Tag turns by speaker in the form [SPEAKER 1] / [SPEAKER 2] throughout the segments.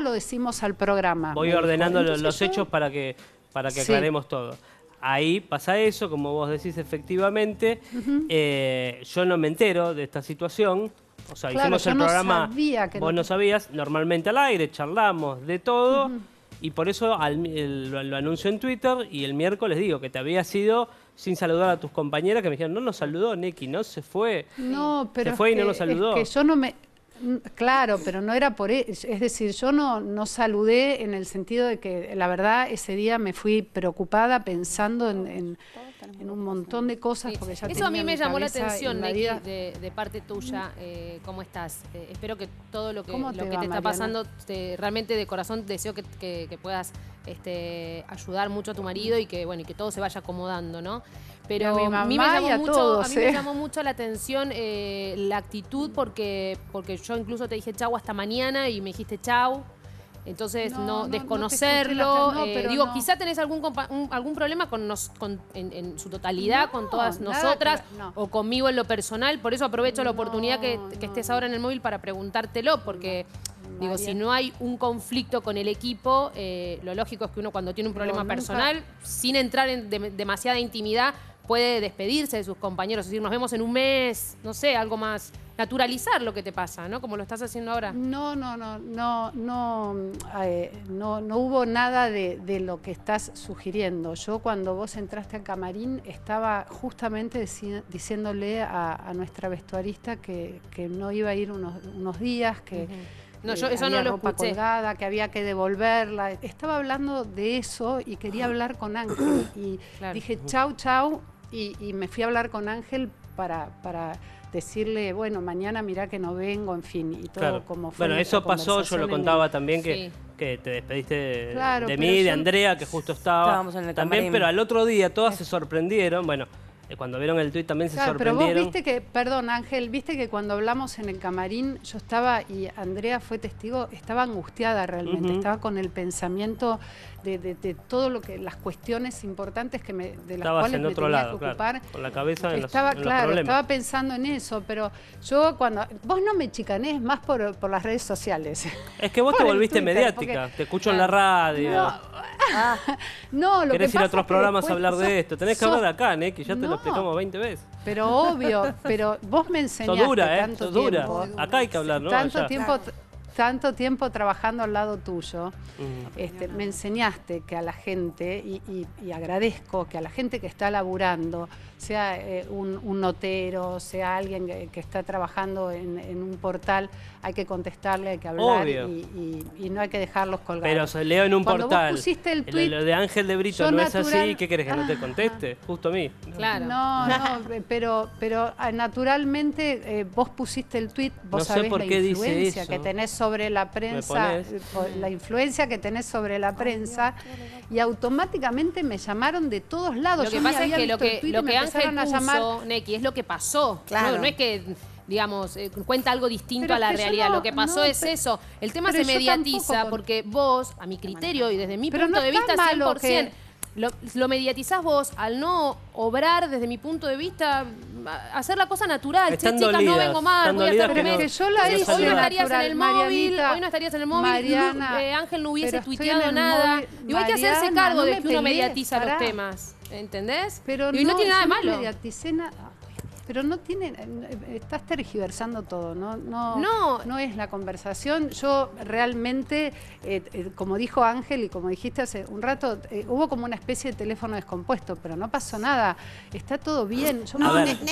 [SPEAKER 1] lo decimos al programa. Voy ordenando los,
[SPEAKER 2] hechos para que, para que aclaremos todo. Ahí pasa eso, como vos decís efectivamente, eh, yo no me entero de esta situación, o sea, hicimos el programa, vos no... sabías, normalmente al aire, charlamos de todo, y por eso lo, anuncio en Twitter y el miércoles digo que te había sido sin saludar a tus compañeras que me dijeron, no nos saludó, Neki, no se fue. No,
[SPEAKER 1] pero. Se fue y no nos saludó. Es que yo no me. Claro, pero no era por eso. Es decir, yo no, no saludé en el sentido de que, la verdad, ese día me fui preocupada pensando en, en, un montón de cosas. Porque eso a mí me llamó la atención, de,
[SPEAKER 3] de, parte tuya, eh, cómo estás. Eh, espero que todo lo que, te, te, está pasando, te, realmente de corazón deseo que, que puedas este, ayudar mucho a tu marido y que, bueno, que todo se vaya acomodando, ¿no? Pero a, mí, me llamó, mucho, la atención eh, la actitud porque, porque yo incluso te dije chau hasta mañana y me dijiste chau. Entonces, no, desconocerlo. Eh, digo, quizá tenés algún, algún problema con, en, su totalidad, con todas nosotras, o conmigo en lo personal. Por eso aprovecho la oportunidad que, que estés ahora en el móvil para preguntártelo, porque Digo, si no hay un conflicto con el equipo, eh, lo lógico es que uno cuando tiene un problema personal, sin entrar en demasiada intimidad, puede despedirse de sus compañeros, es decir, nos vemos en un mes, no sé, algo más naturalizar lo que te pasa, ¿no? Como lo estás haciendo ahora.
[SPEAKER 1] No, no, no, no, no, eh, no, no, hubo nada de, lo que estás sugiriendo. Yo cuando vos entraste al camarín estaba justamente diciéndole a, nuestra vestuarista que, no iba a ir unos, días, que... No, yo eh, eso no lo ropa colgada, que había que devolverla. Estaba hablando de eso y quería hablar con Ángel. Y dije, chau, chau. Y, me fui a hablar con Ángel para, para decirle, bueno, mañana mirá que no vengo, en fin, y todo como fue. Bueno, eso pasó, yo lo contaba también que,
[SPEAKER 2] que te despediste de, mí, de Andrea, que justo estaba. también, pero al otro día todas se sorprendieron, bueno. Eh, cuando vieron el tuit también se se sorprendieron. Pero vos viste
[SPEAKER 1] que, perdón Ángel, viste que cuando hablamos en el camarín, yo estaba, y Andrea fue testigo, estaba angustiada realmente, estaba con el pensamiento de, de, de, todo lo que, las cuestiones importantes que me, de las cuales en otro me tenía lado, que ocupar. Claro,
[SPEAKER 2] con la cabeza en Estaba, los, claro, estaba
[SPEAKER 1] pensando en eso, pero yo cuando, vos no me chicanés más por, las redes sociales.
[SPEAKER 2] Es que vos te volviste mediática, te escucho en ah, la radio. No,
[SPEAKER 1] no, lo ¿Querés que pasa ir a otros programas a hablar de esto? Tenés que hablar
[SPEAKER 2] acá, ¿eh? que ya te lo explicamos 20 veces.
[SPEAKER 1] Pero obvio, pero vos me enseñaste. dura, ¿eh? Tanto dura. Tiempo,
[SPEAKER 2] acá hay que hablar, ¿no? Tanto tiempo
[SPEAKER 1] tanto tiempo trabajando al lado tuyo, este, me enseñaste que a la gente, y, agradezco que a la gente que está laburando, sea eh, un, notero, sea alguien que, está trabajando en, un portal, hay que contestarle, hay que hablar y, no hay que dejarlos colgados. Pero se
[SPEAKER 2] leo en un portal. ¿Pero pusiste el tweet, lo de Ángel de Brito no es así, ¿qué querés que no te ah, conteste? Justo a mí.
[SPEAKER 1] Claro. No, no, pero, pero ah, naturalmente eh, vos pusiste el tweet, vos no sabés la influencia que tenés sobre sobre la prensa, la influencia que tenés sobre la prensa, y automáticamente me llamaron de todos lados. Lo que pasa es que lo que, lo que Ángel
[SPEAKER 3] es lo que pasó. No, es que digamos, eh, cuenta algo distinto a la realidad. lo que pasó es eso. El tema se mediatiza porque vos, a mi criterio y desde mi punto de vista, 100%, lo, lo mediatizás vos al no obrar desde mi punto de vista hacer la cosa natural. chicas, no vengo mal, voy a no, yo la Hoy no estarías en el móvil, hoy no estarías en el móvil, Ángel no hubiese tuiteado nada. y hay que hacerse cargo de que uno mediatiza los temas,
[SPEAKER 1] ¿entendés? Pero y no, tiene nada de malo. Mediaticé nada pero no tiene, eh, estás tergiversando todo, ¿no? No, no. no es la conversación. Yo realmente, eh, eh, como dijo Ángel y como dijiste hace un rato, hubo como una especie de teléfono descompuesto, pero no pasó nada. Está todo bien. Yo no, me ver, Neki,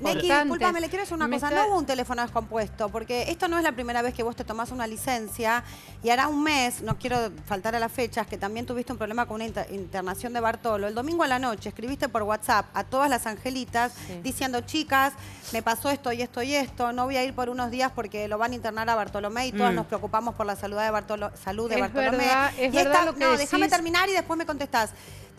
[SPEAKER 1] Neki, le quiero hacer una cosa. No hubo
[SPEAKER 4] un teléfono descompuesto, porque esto no es la primera vez que vos te tomás una licencia y hará un mes, no quiero faltar a las fechas, que también tuviste un problema con una internación de Bartolo. El domingo a la noche escribiste por WhatsApp a todas las angelitas diciendo, chicas, me pasó esto y esto y esto, no voy a ir por unos días porque lo van a internar a Bartolomé y todos mm. nos preocupamos por la salud de, Bartolo, salud es Bartolomé. Verdad, es y lo que no, déjame terminar y después me contestás.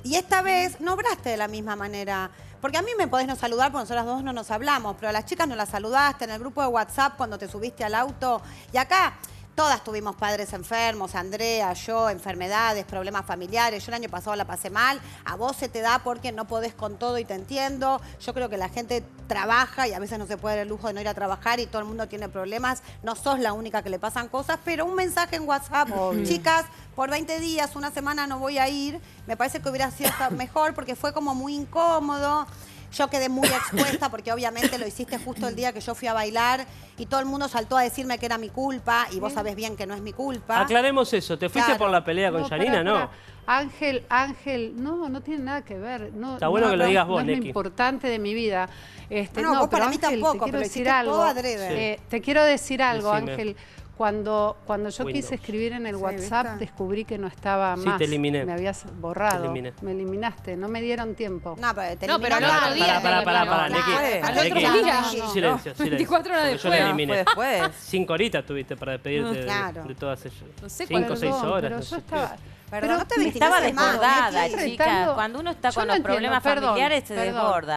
[SPEAKER 4] Y esta vez no obraste de la misma manera. Porque a mí me podés no saludar, porque nosotras dos no nos hablamos, pero a las chicas no las saludaste en el grupo de WhatsApp cuando te subiste al auto. Y acá Todas tuvimos padres enfermos, Andrea, yo, enfermedades, problemas familiares. Yo el año pasado la pasé mal. A vos se te da porque no podés con todo y te entiendo. Yo creo que la gente trabaja y a veces no se puede dar el lujo de no ir a trabajar y todo el mundo tiene problemas. No sos la única que le pasan cosas, pero un mensaje en WhatsApp, chicas, por 20 días, una semana no voy a ir. Me parece que hubiera sido mejor porque fue como muy incómodo. Yo quedé muy expuesta porque obviamente lo hiciste justo el día que yo fui a bailar y todo el mundo saltó a decirme que era mi culpa y vos sabés bien que no es mi culpa.
[SPEAKER 2] Aclaremos eso, te fuiste por la pelea con Yanina, no,
[SPEAKER 1] Ángel, Ángel, no, no tiene nada que ver. No, Está bueno que lo digas vos, no es lo importante de mi vida. Este, no, vos para mí tampoco, te quiero pero decir algo. Eh, te quiero decir algo, Ángel cuando, cuando yo quise escribir en el WhatsApp, descubrí que no estaba más. Sí, te eliminé. Me habías borrado. Te eliminé. Me eliminaste, no me dieron tiempo. No, pero te eliminé. No, pero al otro día. Pará, pará, pará. Al otro día. Silencio, silencio. 24 horas después. Yo la eliminé.
[SPEAKER 2] Después. Cinco horitas tuviste para despedirte de, todas ellas. No sé Cinco o seis horas. Pero
[SPEAKER 4] yo estaba... Perdón, estaba desbordada, chica. Cuando uno está con los problemas familiares se desborda.